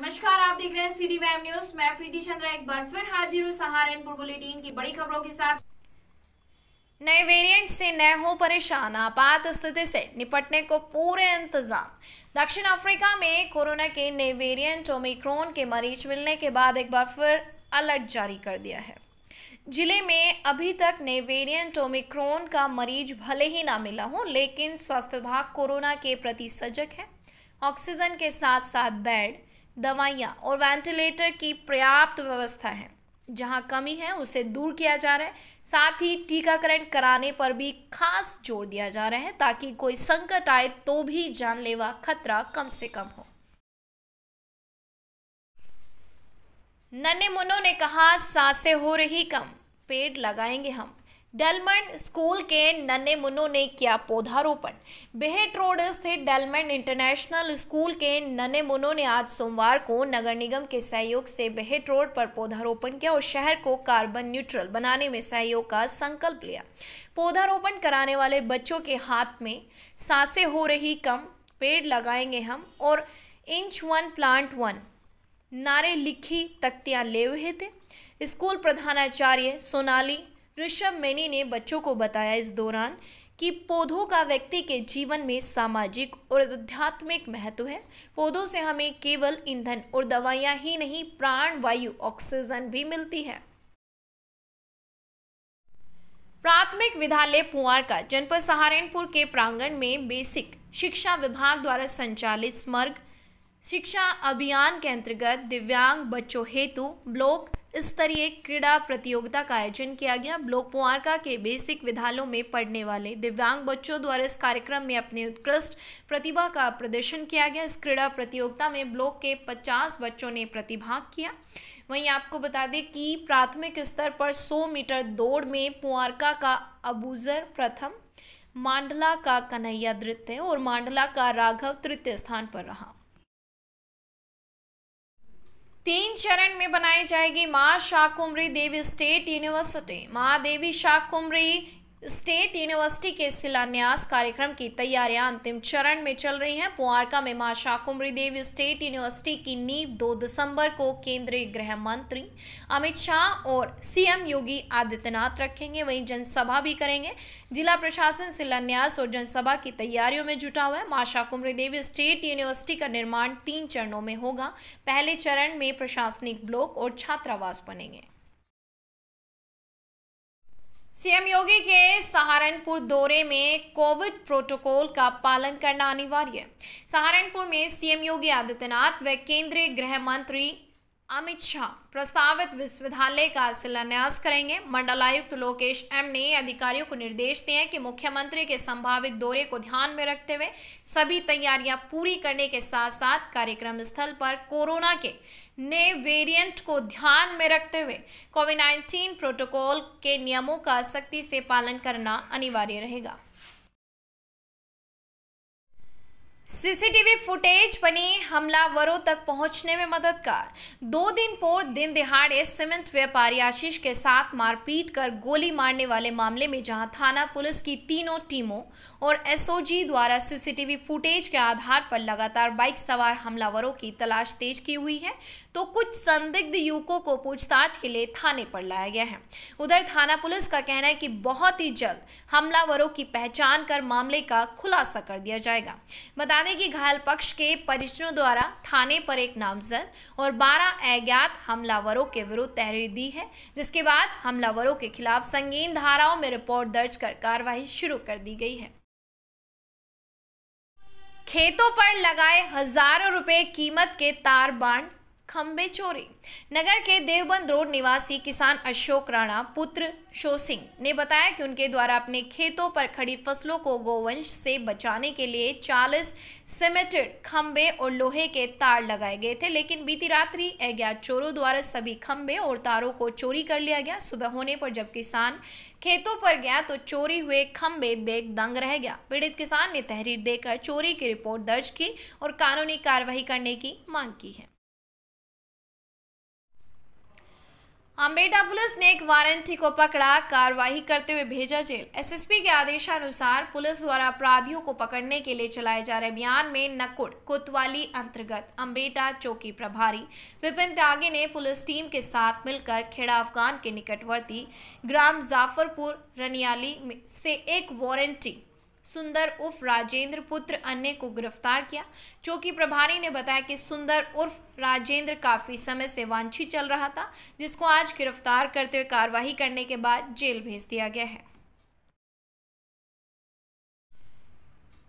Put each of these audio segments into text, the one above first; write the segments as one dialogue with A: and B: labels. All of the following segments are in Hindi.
A: नमस्कार आप देख रहे हैं सिटी वैम न्यूज मैं प्रीति चंद्रा एक बार फिर हाजिर हूँ सहारनपुर बुलेटिन की बड़ी खबरों के साथ नए वेरिएंट से न हो परेशान आपात स्थिति से निपटने को पूरे इंतजाम दक्षिण अफ्रीका में कोरोना के नए वेरिएंट ओमिक्रोन के मरीज मिलने के बाद एक बार फिर अलर्ट जारी कर दिया है जिले में अभी तक नए वेरिएंट ओमिक्रोन का मरीज भले ही ना मिला हो लेकिन स्वास्थ्य विभाग कोरोना के प्रति सजग है ऑक्सीजन के साथ साथ बेड दवाइयाँ और वेंटिलेटर की पर्याप्त व्यवस्था है जहां कमी है उसे दूर किया जा रहा है साथ ही टीकाकरण कराने पर भी खास जोर दिया जा रहा है ताकि कोई संकट आए तो भी जानलेवा खतरा कम से कम हो नन्हे मुनो ने कहा सांसें हो रही कम पेड़ लगाएंगे हम डेलमंड स्कूल के नन्हे मुन्नो ने किया पौधारोपण बेहट रोड स्थित डेलमंड इंटरनेशनल स्कूल के नन्हे मुन्नो ने आज सोमवार को नगर निगम के सहयोग से बेहट रोड पर पौधारोपण किया और शहर को कार्बन न्यूट्रल बनाने में सहयोग का संकल्प लिया पौधारोपण कराने वाले बच्चों के हाथ में सांसें हो रही कम पेड़ लगाएंगे हम और इंच वन प्लांट वन नारे लिखी तख्तियाँ ले हुए थे स्कूल प्रधानाचार्य सोनाली ऋषभ मेनी ने बच्चों को बताया इस दौरान कि पौधों का व्यक्ति के जीवन में सामाजिक और आध्यात्मिक महत्व है पौधों से हमें केवल ईंधन और दवाइयाँ ही नहीं प्राण वायु ऑक्सीजन भी मिलती है प्राथमिक विद्यालय पुआर का जनपद सहारनपुर के प्रांगण में बेसिक शिक्षा विभाग द्वारा संचालित स्मर्ग शिक्षा अभियान के अंतर्गत दिव्यांग बच्चों हेतु ब्लॉक स्तरीय क्रीड़ा प्रतियोगिता का आयोजन किया गया ब्लॉक मुआरका के बेसिक विद्यालयों में पढ़ने वाले दिव्यांग बच्चों द्वारा इस कार्यक्रम में अपने उत्कृष्ट प्रतिभा का प्रदर्शन किया गया इस क्रीड़ा प्रतियोगिता में ब्लॉक के पचास बच्चों ने प्रतिभाग किया वहीं आपको बता दें कि प्राथमिक स्तर पर 100 मीटर दौड़ में पुआरका का अबूजर प्रथम मांडला का कन्हैया द्वितीय और मांडला का राघव तृतीय स्थान पर रहा तीन चरण में बनाई जाएगी माँ Shakumbhari Devi state university Devi Shakumbhari state university के शिलान्यास कार्यक्रम की तैयारियां अंतिम चरण में चल रही हैं पुआरका में मां शाकुमरी देवी स्टेट यूनिवर्सिटी की नींव 2 दिसंबर को केंद्रीय गृह मंत्री अमित शाह और सीएम योगी आदित्यनाथ रखेंगे वहीं जनसभा भी करेंगे जिला प्रशासन शिलान्यास और जनसभा की तैयारियों में जुटा हुआ है माँ शाकुमरी देवी स्टेट यूनिवर्सिटी का निर्माण तीन चरणों में होगा पहले चरण में प्रशासनिक ब्लॉक और छात्रावास बनेंगे सीएम योगी के सहारनपुर दौरे में कोविड प्रोटोकॉल का पालन करना अनिवार्य है सहारनपुर में सीएम योगी आदित्यनाथ व केंद्रीय गृह मंत्री अमित शाह प्रस्तावित विश्वविद्यालय का शिलान्यास करेंगे मंडलायुक्त लोकेश एम ने अधिकारियों को निर्देश दिए हैं कि मुख्यमंत्री के संभावित दौरे को ध्यान में रखते हुए सभी तैयारियां पूरी करने के साथ साथ कार्यक्रम स्थल पर कोरोना के नए वेरिएंट को ध्यान में रखते हुए कोविड नाइन्टीन प्रोटोकॉल के नियमों का सख्ती से पालन करना अनिवार्य रहेगा सीसीटीवी फुटेज बनी हमलावरों तक पहुंचने में मददगार दो दिन पूर्व दिन दिहाड़े सीमेंट व्यापारी आशीष के साथ मारपीट कर गोली मारने वाले मामले में जहां थाना पुलिस की तीनों टीमों और एसओजी द्वारा सीसीटीवी फुटेज के आधार पर लगातार बाइक सवार हमलावरों की तलाश तेज की हुई है तो कुछ संदिग्ध युवकों को पूछताछ के लिए थाने पर लाया गया है उधर थाना पुलिस का कहना है कि बहुत ही जल्द हमलावरों की पहचान कर मामले का खुलासा कर दिया जाएगा बता बता दें कि घायल पक्ष के परिजनों द्वारा थाने पर एक नामजद और 12 अज्ञात हमलावरों के विरुद्ध तहरीर दी है जिसके बाद हमलावरों के खिलाफ संगीन धाराओं में रिपोर्ट दर्ज कर कार्रवाई शुरू कर दी गई है खेतों पर लगाए हजारों रुपए कीमत के तार बांध खम्बे चोरी नगर के देवबंद रोड निवासी किसान अशोक राणा पुत्र शो सिंह ने बताया कि उनके द्वारा अपने खेतों पर खड़ी फसलों को गोवंश से बचाने के लिए 40 सीमेंटेड खम्बे और लोहे के तार लगाए गए थे लेकिन बीती रात्रि अज्ञात चोरों द्वारा सभी खम्बे और तारों को चोरी कर लिया गया सुबह होने पर जब किसान खेतों पर गया तो चोरी हुए खंबे देख दंग रह गया पीड़ित किसान ने तहरीर देकर चोरी की रिपोर्ट दर्ज की और कानूनी कार्रवाई करने की मांग की है अम्बेटा पुलिस ने एक वारंटी को पकड़ा कार्रवाई करते हुए भेजा जेल एसएसपी के आदेशानुसार पुलिस द्वारा अपराधियों को पकड़ने के लिए चलाए जा रहे अभियान में नकुड़ कोतवाली अंतर्गत अम्बेटा चौकी प्रभारी विपिन त्यागी ने पुलिस टीम के साथ मिलकर खेड़ा अफगान के निकटवर्ती ग्राम जाफरपुर रनियाली से एक वारंटी सुंदर उर्फ राजेंद्र पुत्र अन्य को गिरफ्तार किया चौकी प्रभारी ने बताया कि सुंदर उर्फ राजेंद्र काफी समय से वांछी चल रहा था जिसको आज गिरफ्तार करते हुए कार्रवाई करने के बाद जेल भेज दिया गया है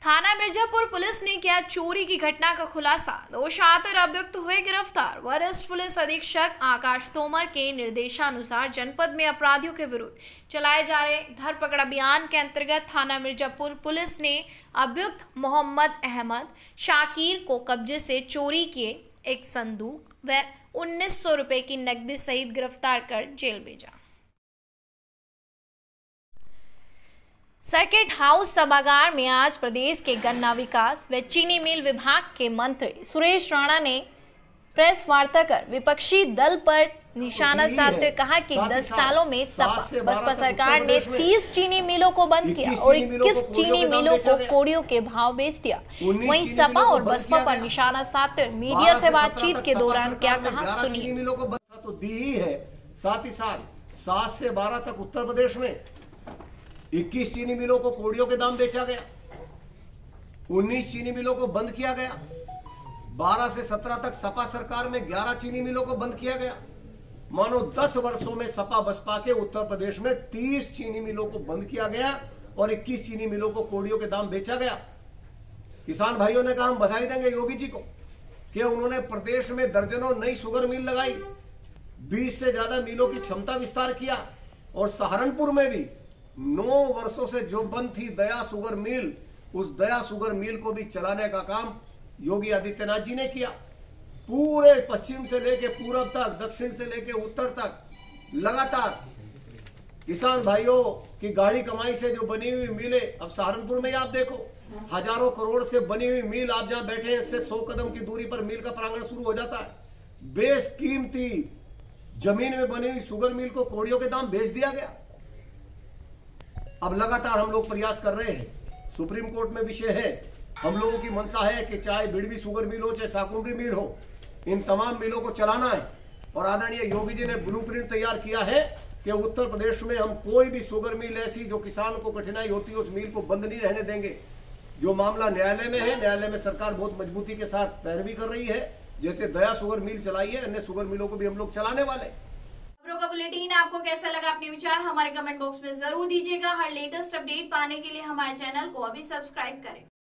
A: थाना मिर्जापुर पुलिस ने किया चोरी की घटना का खुलासा दो छात्र अभियुक्त हुए गिरफ्तार वरिष्ठ पुलिस अधीक्षक आकाश तोमर के निर्देशानुसार जनपद में अपराधियों के विरुद्ध चलाए जा रहे धरपकड़ अभियान के अंतर्गत थाना मिर्जापुर पुलिस ने अभियुक्त मोहम्मद अहमद शाकिर को कब्जे से चोरी किए एक संदूक व उन्नीस सौ की नकदी सहित गिरफ्तार कर जेल भेजा सर्किट हाउस सभागार में आज प्रदेश के गन्ना विकास व चीनी मिल विभाग के मंत्री सुरेश राणा ने प्रेस वार्ता कर विपक्षी दल पर निशाना तो साधते हुए कहा कि 10 सालों में सपा बसपा सरकार ने 30 चीनी मिलों को बंद किया और 21 चीनी मिलों को कोड़ियों के भाव बेच दिया वहीं सपा और बसपा पर निशाना साधते मीडिया से बातचीत के दौरान क्या कहा सुनिए
B: मिलों को बंद तो दी ही है साथ ही साथ सात से बारह तक उत्तर प्रदेश में 21 चीनी मिलों को कोड़ियों के दाम बेचा गया 19 चीनी मिलों को बंद किया गया 12 से 17 तक सपा सरकार में 11 चीनी मिलों को बंद किया गया मानो 10 वर्षों में सपा बसपा के उत्तर प्रदेश में 30 चीनी मिलों को बंद किया गया और 21 चीनी मिलों को कोड़ियों के दाम बेचा गया किसान भाइयों ने कहा हम बधाई देंगे योगी जी को कि उन्होंने प्रदेश में दर्जनों नई शुगर मिल लगाई बीस से ज्यादा मिलों की क्षमता विस्तार किया और सहारनपुर में भी नौ वर्षों से जो बंद थी दया सुगर मिल उस दया सुगर मिल को भी चलाने का काम योगी आदित्यनाथ जी ने किया पूरे पश्चिम से लेके पूरब तक दक्षिण से लेके उत्तर तक लगातार किसान भाइयों की गाड़ी कमाई से जो बनी हुई मिले अब सहारनपुर में आप देखो हजारों करोड़ से बनी हुई मिल आप जहां बैठे हैं इससे सौ कदम की दूरी पर मिल का प्रांगण शुरू हो जाता है कीमती जमीन में बनी हुई सुगर मिल को कोड़ियों के दाम बेच दिया गया अब लगातार हम लोग प्रयास कर रहे हैं सुप्रीम कोर्ट में विषय है हम लोगों की मनसा है कि चाहे बिड़वी सुगर मिल हो चाहे साकुंडी मिल हो इन तमाम मिलों को चलाना है और आदरणीय योगी जी ने ब्लू तैयार किया है कि उत्तर प्रदेश में हम कोई भी सुगर मिल ऐसी जो किसान को कठिनाई होती है उस मिल को बंद नहीं रहने देंगे जो मामला न्यायालय में है न्यायालय में सरकार बहुत मजबूती के साथ पैरवी कर रही है जैसे दया सुगर मिल चलाई है अन्य सुगर मिलों को भी हम लोग चलाने वाले हैं
A: खबरों का बुलेटिन आपको कैसा लगा अपने विचार हमारे कमेंट बॉक्स में जरूर दीजिएगा हर लेटेस्ट अपडेट पाने के लिए हमारे चैनल को अभी सब्सक्राइब करें